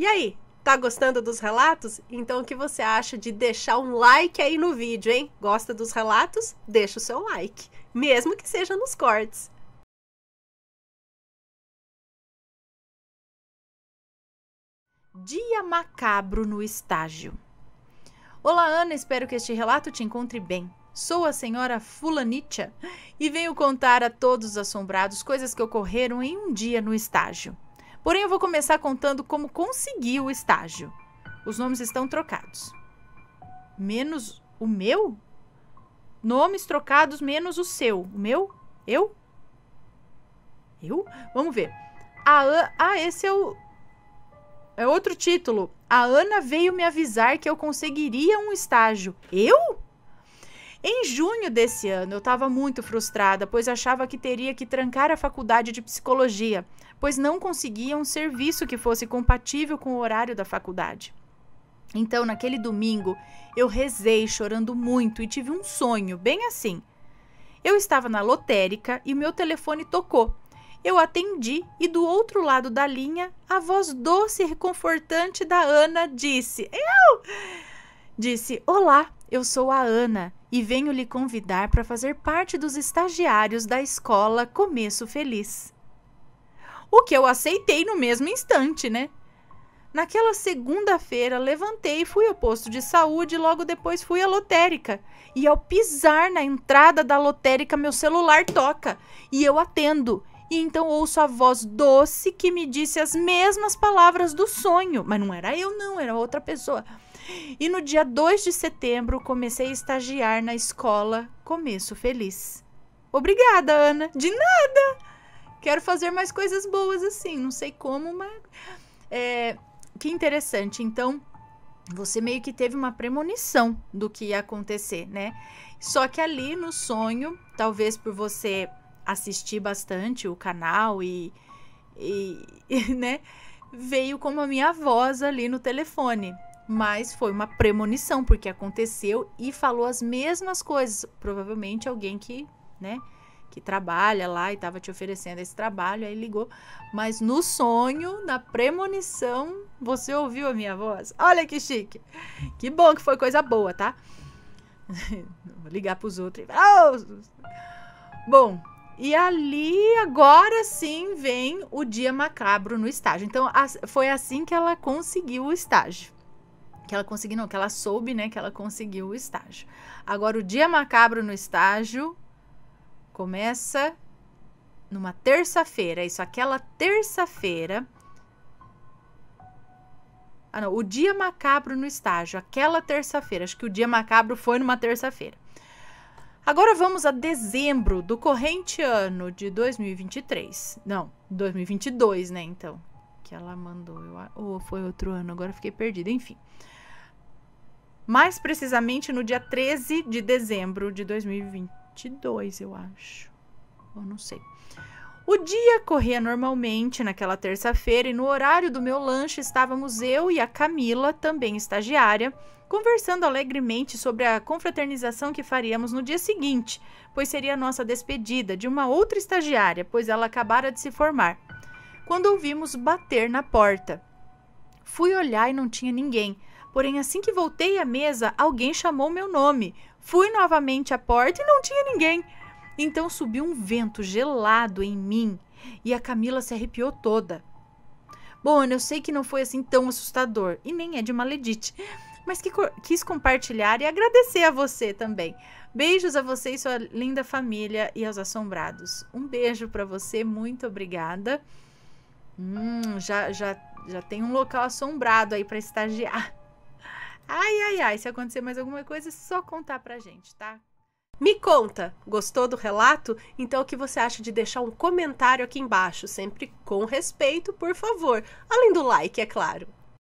E aí, tá gostando dos relatos? Então o que você acha de deixar um like aí no vídeo, hein? Gosta dos relatos? Deixa o seu like, mesmo que seja nos cortes. Dia macabro no estágio. Olá, Ana, espero que este relato te encontre bem. Sou a senhora Fulanitcha e venho contar a todos assombrados coisas que ocorreram em um dia no estágio. Porém, eu vou começar contando como consegui o estágio. Os nomes estão trocados. Menos o meu? Nomes trocados menos o seu. O meu? Eu? Eu? Vamos ver. A An... Ah, esse é o. É outro título. A Ana veio me avisar que eu conseguiria um estágio. Eu? Em junho desse ano, eu estava muito frustrada, pois achava que teria que trancar a faculdade de psicologia pois não conseguiam um serviço que fosse compatível com o horário da faculdade. Então, naquele domingo, eu rezei chorando muito e tive um sonho, bem assim. Eu estava na lotérica e meu telefone tocou. Eu atendi e do outro lado da linha, a voz doce e reconfortante da Ana disse: Eu! Disse: Olá, eu sou a Ana e venho lhe convidar para fazer parte dos estagiários da escola Começo Feliz. O que eu aceitei no mesmo instante, né? Naquela segunda-feira, levantei e fui ao posto de saúde e logo depois fui à lotérica. E ao pisar na entrada da lotérica, meu celular toca e eu atendo. E então ouço a voz doce que me disse as mesmas palavras do sonho. Mas não era eu, não, era outra pessoa. E no dia 2 de setembro, comecei a estagiar na escola Começo Feliz. Obrigada, Ana. De nada! quero fazer mais coisas boas assim. Não sei como, mas. É, que interessante. Então, você meio que teve uma premonição do que ia acontecer, né? Só que ali no sonho, talvez por você assistir bastante o canal e, e, e né, veio como a minha voz ali no telefone. Mas foi uma premonição, porque aconteceu e falou as mesmas coisas. Provavelmente alguém que, né, que trabalha lá e estava te oferecendo esse trabalho, aí ligou. Mas no sonho, na premonição, você ouviu a minha voz. Olha que chique! Que bom que foi coisa boa, tá? Vou ligar pros outros. Oh! Bom, e ali agora sim vem o dia macabro no estágio. Então foi assim que ela conseguiu o estágio. Que ela conseguiu, não, que ela soube, né, que ela conseguiu o estágio. Agora o dia macabro no estágio Começa numa terça-feira, é isso, aquela terça-feira. Ah, não, o dia macabro no estágio, aquela terça-feira. Acho que o dia macabro foi numa terça-feira. Agora vamos a dezembro do corrente ano de 2023. Não, 2022, né? Então, que ela mandou. Ou oh, foi outro ano, agora fiquei perdida. Enfim. Mais precisamente no dia 13 de dezembro de 2020, 22, eu acho. Ou não sei. O dia corria normalmente naquela terça-feira e no horário do meu lanche estávamos eu e a Camila, também estagiária, conversando alegremente sobre a confraternização que faríamos no dia seguinte, pois seria a nossa despedida de uma outra estagiária, pois ela acabara de se formar. Quando ouvimos bater na porta, fui olhar e não tinha ninguém. Porém, assim que voltei à mesa, alguém chamou meu nome. Fui novamente à porta e não tinha ninguém. Então subiu um vento gelado em mim e a Camila se arrepiou toda. Bom, eu sei que não foi assim tão assustador e nem é de maledite, mas que quis compartilhar e agradecer a você também. Beijos a você e sua linda família e aos assombrados. Um beijo para você, muito obrigada. Hum, já, já, já tem um local assombrado aí para estagiar. Ai, ai, ai, se acontecer mais alguma coisa, é só contar pra gente, tá? Me conta, gostou do relato? Então o que você acha de deixar um comentário aqui embaixo, sempre com respeito, por favor. Além do like, é claro.